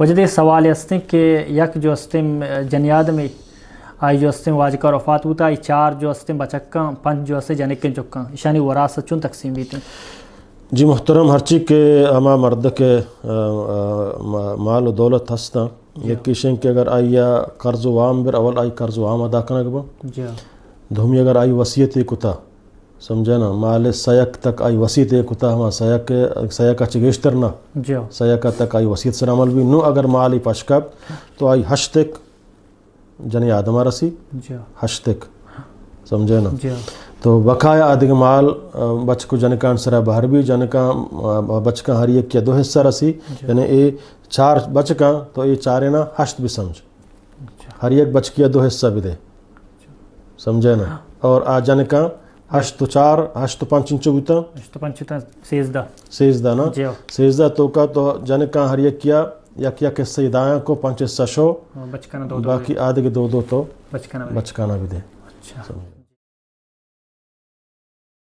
वजद सवाल अस्तें के यक जो अस्तें में आई जो अस्तें वाजकार वफात होता आई चार जो अस्तें बचक्का पंच जो अस्ते जनिक चुक्का ईशानी वरासत चुन तकसीम बीते जी मोहतरम हर चीज़ के हमा मर्द के माल दौलत हस्ता ये किशन के अगर आई या कर्ज वाम फिर अवल आई कर्ज वाम अदा करना धूमी अगर आई वसीयत कुता समझे ना माले सयक तक आई वसीत एक होता है सयक सयक का चिगेश तरना सयक तक आई वसीत से सरामल भी नु अगर माली पशकब तो आई हश तक जन आदमा रसी हाँ। हश समझे ना हाँ। तो वकाया अधिक माल बच को जन का अंसरा बाहर भी जन का बच का हर एक दो हिस्सा रसी यानी ये चार बच का तो ये चार है ना हश्त भी समझ अच्छा। हर एक बच किया दो हिस्सा भी दे अच्छा। समझे ना हाँ। और आ जन का अष्टचार अष्ट पंचुता अष्ट पंचुता ना तो का तो जाने कहाँ हरिया किया या किया के सैदाया को पांच सशो हाँ, बचकाना दो, दो बाकी आधे के दो दो तो बचकाना बचकाना भी दे अच्छा